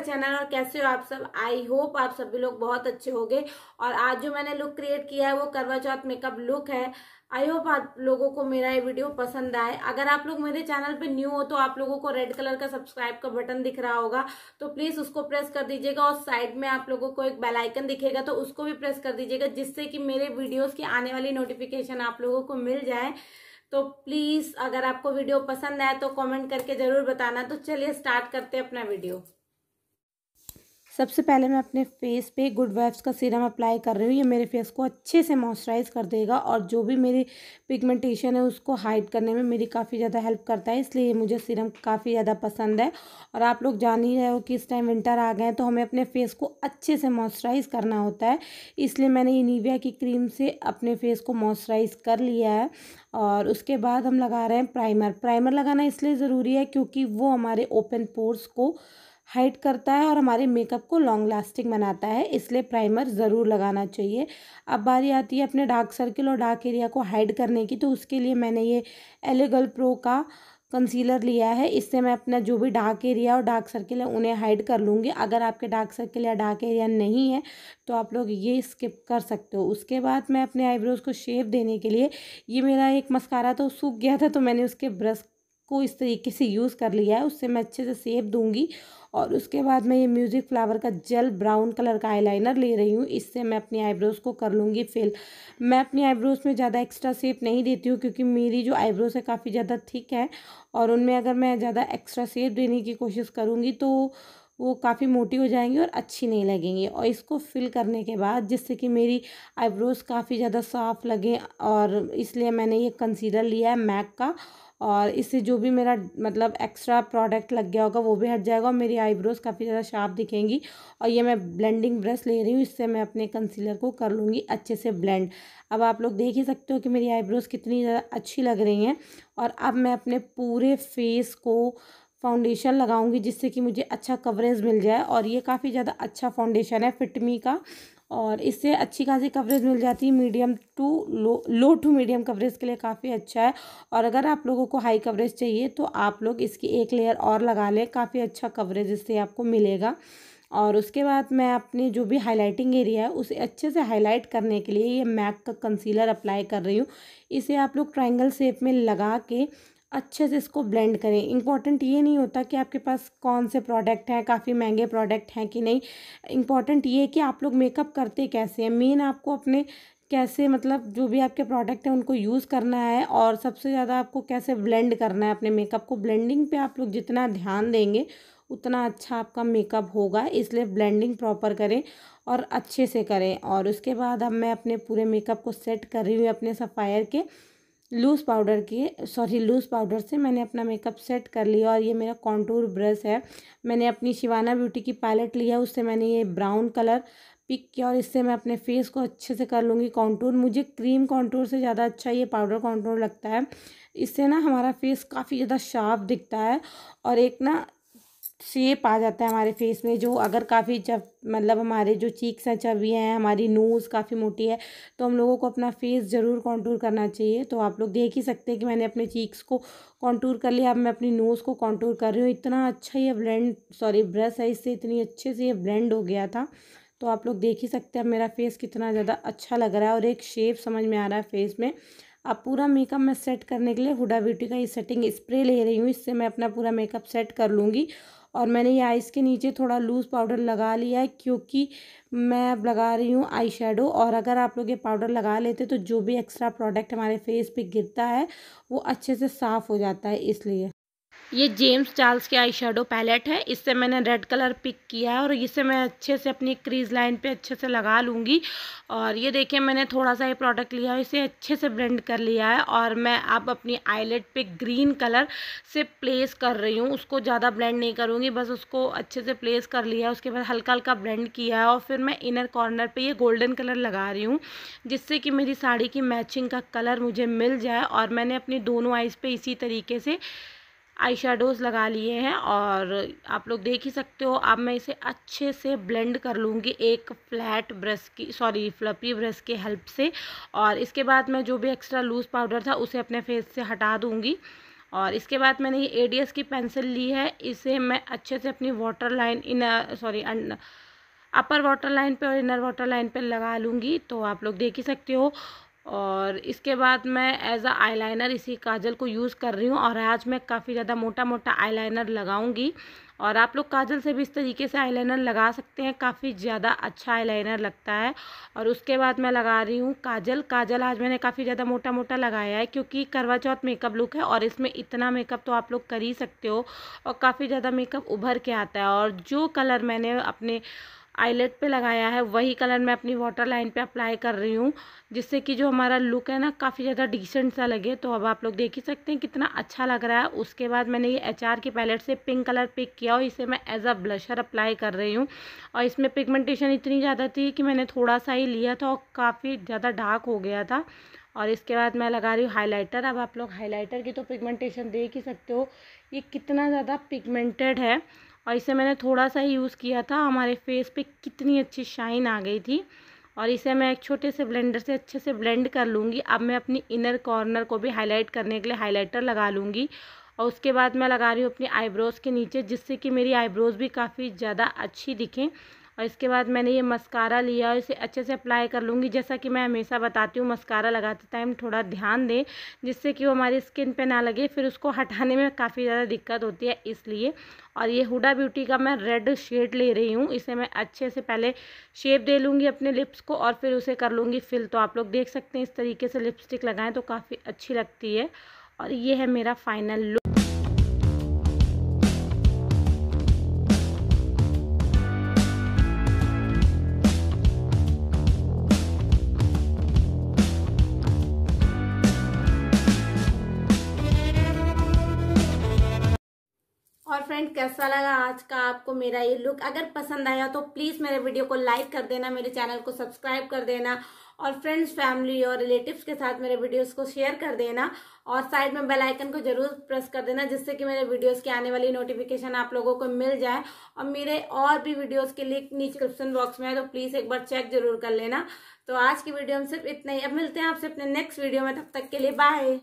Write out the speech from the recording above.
मेरा चैनल और कैसे हो आप सब आई होप आप सभी लोग बहुत अच्छे होंगे और आज जो मैंने लुक क्रिएट किया है वो करवा चौथ मेकअप लुक है आई होप आप लोगों को मेरा ये वीडियो पसंद आए अगर आप लोग मेरे चैनल पे न्यू हो तो आप लोगों को रेड कलर का सब्सक्राइब का बटन दिख रहा होगा तो प्लीज़ उसको प्रेस कर दीजिएगा और साइड में आप लोगों को एक बेल आइकन दिखेगा तो उसको भी प्रेस कर दीजिएगा जिससे कि मेरे वीडियोस की आने वाली नोटिफिकेशन आप लोगों को मिल जाए तो प्लीज़ अगर आपको वीडियो पसंद आए तो कमेंट करके ज़रूर बताना तो चलिए स्टार्ट करते हैं अपना वीडियो सबसे पहले मैं अपने फेस पे गुड वाइब्स का सीरम अप्लाई कर रही हूँ ये मेरे फेस को अच्छे से मॉइस्चराइज कर देगा और जो भी मेरी पिगमेंटेशन है उसको हाइड करने में मेरी काफ़ी ज़्यादा हेल्प करता है इसलिए मुझे सीरम काफ़ी ज़्यादा पसंद है और आप लोग जान ही रहे हो कि इस टाइम विंटर आ गए हैं तो हमें अपने फेस को अच्छे से मॉइस्चराइज करना होता है इसलिए मैंने ये नीविया की क्रीम से अपने फेस को मॉइस्चराइज कर लिया है और उसके बाद हम लगा रहे हैं प्राइमर प्राइमर लगाना इसलिए ज़रूरी है क्योंकि वो हमारे ओपन पोर्स को हाइड करता है और हमारे मेकअप को लॉन्ग लास्टिंग बनाता है इसलिए प्राइमर ज़रूर लगाना चाहिए अब बारी आती है अपने डार्क सर्किल और डार्क एरिया को हाइड करने की तो उसके लिए मैंने ये एलेगल प्रो का कंसीलर लिया है इससे मैं अपना जो भी डार्क एरिया और डार्क सर्किल है उन्हें हाइड कर लूँगी अगर आपके डार्क सर्किल या डार्क एरिया नहीं है तो आप लोग ये स्किप कर सकते हो उसके बाद मैं अपने आईब्रोज़ को शेप देने के लिए ये मेरा एक मस्कारा तो सूख गया था तो मैंने उसके ब्रश को इस तरीके से यूज़ कर लिया है उससे मैं अच्छे से सेप दूंगी और उसके बाद मैं ये म्यूज़िक फ्लावर का जेल ब्राउन कलर का आईलाइनर ले रही हूँ इससे मैं अपनी आईब्रोज़ को कर लूँगी फिल मैं अपनी आईब्रोज़ में ज़्यादा एक्स्ट्रा सेप नहीं देती हूँ क्योंकि मेरी जो आईब्रोज़ है काफ़ी ज़्यादा थिक है और उनमें अगर मैं ज़्यादा एक्स्ट्रा सेप देने की कोशिश करूँगी तो वो काफ़ी मोटी हो जाएंगी और अच्छी नहीं लगेंगी और इसको फिल करने के बाद जिससे कि मेरी आईब्रोज़ काफ़ी ज़्यादा साफ़ लगें और इसलिए मैंने ये कंसीलर लिया है मैक का और इससे जो भी मेरा मतलब एक्स्ट्रा प्रोडक्ट लग गया होगा वो भी हट जाएगा और मेरी आईब्रोज़ काफ़ी ज़्यादा शार्प दिखेंगी और ये मैं ब्लेंडिंग ब्रश ले रही हूँ इससे मैं अपने कंसीलर को कर लूँगी अच्छे से ब्लेंड अब आप लोग देख ही सकते हो कि मेरी आईब्रोज़ कितनी ज़्यादा अच्छी लग रही हैं और अब मैं अपने पूरे फेस को फाउंडेशन लगाऊंगी जिससे कि मुझे अच्छा कवरेज मिल जाए और ये काफ़ी ज़्यादा अच्छा फाउंडेशन है फिटमी का और इससे अच्छी खासी कवरेज मिल जाती है medium to low low to medium coverage के लिए काफ़ी अच्छा है और अगर आप लोगों को हाई कवरेज चाहिए तो आप लोग इसकी एक लेयर और लगा लें काफ़ी अच्छा कवरेज इससे आपको मिलेगा और उसके बाद मैं अपने जो भी हाईलाइटिंग एरिया है उसे अच्छे से हाईलाइट करने के लिए ये मैक का कंसीलर अप्लाई कर रही हूँ इसे आप लोग ट्राइंगल शेप में लगा के अच्छे से इसको ब्लेंड करें इम्पॉर्टेंट ये नहीं होता कि आपके पास कौन से प्रोडक्ट हैं काफ़ी महंगे प्रोडक्ट हैं कि नहीं इम्पॉर्टेंट ये कि आप लोग मेकअप करते कैसे हैं मेन आपको अपने कैसे मतलब जो भी आपके प्रोडक्ट हैं उनको यूज़ करना है और सबसे ज़्यादा आपको कैसे ब्लेंड करना है अपने मेकअप को ब्लेंडिंग पे आप लोग जितना ध्यान देंगे उतना अच्छा आपका मेकअप होगा इसलिए ब्लेंडिंग प्रॉपर करें और अच्छे से करें और उसके बाद अब मैं अपने पूरे मेकअप को सेट कर रही हूँ अपने सफ़ायर के लूज़ पाउडर की सॉरी लूज़ पाउडर से मैंने अपना मेकअप सेट कर लिया और ये मेरा कॉन्टूर ब्रश है मैंने अपनी शिवाना ब्यूटी की पैलेट ली है उससे मैंने ये ब्राउन कलर पिक किया और इससे मैं अपने फेस को अच्छे से कर लूँगी कॉन्टूर मुझे क्रीम कॉन्टूर से ज़्यादा अच्छा ये पाउडर कॉन्टूर लगता है इससे ना हमारा फेस काफ़ी ज़्यादा शार्प दिखता है और एक ना शेप आ जाता है हमारे फेस में जो अगर काफ़ी जब मतलब हमारे जो चीक्स हैं चबी हैं हमारी नोज़ काफ़ी मोटी है तो हम लोगों को अपना फेस ज़रूर कॉन्टूर करना चाहिए तो आप लोग देख ही सकते हैं कि मैंने अपने चीक्स को कॉन्टूर कर लिया अब मैं अपनी नोज़ को कॉन्टूर कर रही हूँ इतना अच्छा ये ब्लेंड सॉरी ब्रश है इससे इतनी अच्छे से ये ब्लेंड हो गया था तो आप लोग देख ही सकते हैं मेरा फेस कितना ज़्यादा अच्छा लग रहा है और एक शेप समझ में आ रहा है फेस में अब पूरा मेकअप मैं सेट करने के लिए हुडा ब्यूटी का ये सेटिंग स्प्रे ले रही हूँ इससे मैं अपना पूरा मेकअप सेट कर लूँगी और मैंने ये आइस के नीचे थोड़ा लूज़ पाउडर लगा लिया है क्योंकि मैं अब लगा रही हूँ आई शेडो और अगर आप लोग ये पाउडर लगा लेते तो जो भी एक्स्ट्रा प्रोडक्ट हमारे फेस पे गिरता है वो अच्छे से साफ़ हो जाता है इसलिए ये जेम्स चार्ल्स के आई शेडो पैलेट है इससे मैंने रेड कलर पिक किया है और इसे मैं अच्छे से अपनी क्रीज लाइन पे अच्छे से लगा लूँगी और ये देखिए मैंने थोड़ा सा ये प्रोडक्ट लिया है इसे अच्छे से ब्लेंड कर लिया है और मैं अब अपनी आईलेट पे ग्रीन कलर से प्लेस कर रही हूँ उसको ज़्यादा ब्लेंड नहीं करूँगी बस उसको अच्छे से प्लेस कर लिया है उसके बाद हल्का हल्का ब्लेंड किया है और फिर मैं इनर कॉर्नर पर यह गोल्डन कलर लगा रही हूँ जिससे कि मेरी साड़ी की मैचिंग का कलर मुझे मिल जाए और मैंने अपनी दोनों आइज़ पर इसी तरीके से आई शेडोज़ लगा लिए हैं और आप लोग देख ही सकते हो अब मैं इसे अच्छे से ब्लेंड कर लूँगी एक फ्लैट ब्रश की सॉरी फ्लपी ब्रश के हेल्प से और इसके बाद मैं जो भी एक्स्ट्रा लूज़ पाउडर था उसे अपने फेस से हटा दूँगी और इसके बाद मैंने ये एस की पेंसिल ली है इसे मैं अच्छे से अपनी वाटर लाइन इन सॉरी अपर वाटर लाइन पे और इनर वाटर लाइन पे लगा लूँगी तो आप लोग देख ही सकते हो और इसके बाद मैं एज अ आईलाइनर इसी काजल को यूज़ कर रही हूँ और आज मैं काफ़ी ज़्यादा मोटा मोटा आईलाइनर लगाऊंगी और आप लोग काजल से भी इस तरीके से आईलाइनर लगा सकते हैं काफ़ी ज़्यादा अच्छा आईलाइनर लगता है और उसके बाद मैं लगा रही हूँ काजल काजल आज मैंने काफ़ी ज़्यादा मोटा मोटा लगाया है क्योंकि करवा चौथ मेकअप लुक है और इसमें इतना मेकअप तो आप लोग कर ही सकते हो और काफ़ी ज़्यादा मेकअप उभर के आता है और जो कलर मैंने अपने आईलेट पे लगाया है वही कलर मैं अपनी वाटर लाइन पे अप्लाई कर रही हूँ जिससे कि जो हमारा लुक है ना काफ़ी ज़्यादा डिसेंट सा लगे तो अब आप लोग देख ही सकते हैं कितना अच्छा लग रहा है उसके बाद मैंने ये एच आर की पैलेट से पिंक कलर पिक किया और इसे मैं एज अ ब्लशर अप्लाई कर रही हूँ और इसमें पिगमेंटेशन इतनी ज़्यादा थी कि मैंने थोड़ा सा ही लिया था और काफ़ी ज़्यादा डार्क हो गया था और इसके बाद मैं लगा रही हूँ हाइलाइटर अब आप लोग हाइलाइटर की तो पिगमेंटेशन देख ही सकते हो ये कितना ज़्यादा पिगमेंटेड है और इसे मैंने थोड़ा सा ही यूज़ किया था हमारे फेस पे कितनी अच्छी शाइन आ गई थी और इसे मैं एक छोटे से ब्लेंडर से अच्छे से ब्लेंड कर लूँगी अब मैं अपनी इनर कॉर्नर को भी हाईलाइट करने के लिए हाईलाइटर लगा लूँगी और उसके बाद मैं लगा रही हूँ अपनी आईब्रोज़ के नीचे जिससे कि मेरी आईब्रोज़ भी काफ़ी ज़्यादा अच्छी दिखें और इसके बाद मैंने ये मस्कारा लिया और इसे अच्छे से अप्लाई कर लूँगी जैसा कि मैं हमेशा बताती हूँ मस्कारा लगाते टाइम थोड़ा ध्यान दें जिससे कि वो हमारी स्किन पे ना लगे फिर उसको हटाने में काफ़ी ज़्यादा दिक्कत होती है इसलिए और ये हुडा ब्यूटी का मैं रेड शेड ले रही हूँ इसे मैं अच्छे से पहले शेप दे लूँगी अपने लिप्स को और फिर उसे कर लूँगी फिल तो आप लोग देख सकते हैं इस तरीके से लिपस्टिक लगाएँ तो काफ़ी अच्छी लगती है और ये है मेरा फाइनल लुक और फ्रेंड कैसा लगा आज का आपको मेरा ये लुक अगर पसंद आया तो प्लीज़ मेरे वीडियो को लाइक कर देना मेरे चैनल को सब्सक्राइब कर देना और फ्रेंड्स फैमिली और रिलेटिव्स के साथ मेरे वीडियोस को शेयर कर देना और साइड में बेल आइकन को जरूर प्रेस कर देना जिससे कि मेरे वीडियोस की आने वाली नोटिफिकेशन आप लोगों को मिल जाए और मेरे और भी वीडियोस के लिंक नीचे डिस्क्रिप्शन बॉक्स में है तो प्लीज़ एक बार चेक जरूर कर लेना तो आज की वीडियो में सिर्फ इतना ही अब मिलते हैं आपसे अपने नेक्स्ट वीडियो में तब तक के लिए बाय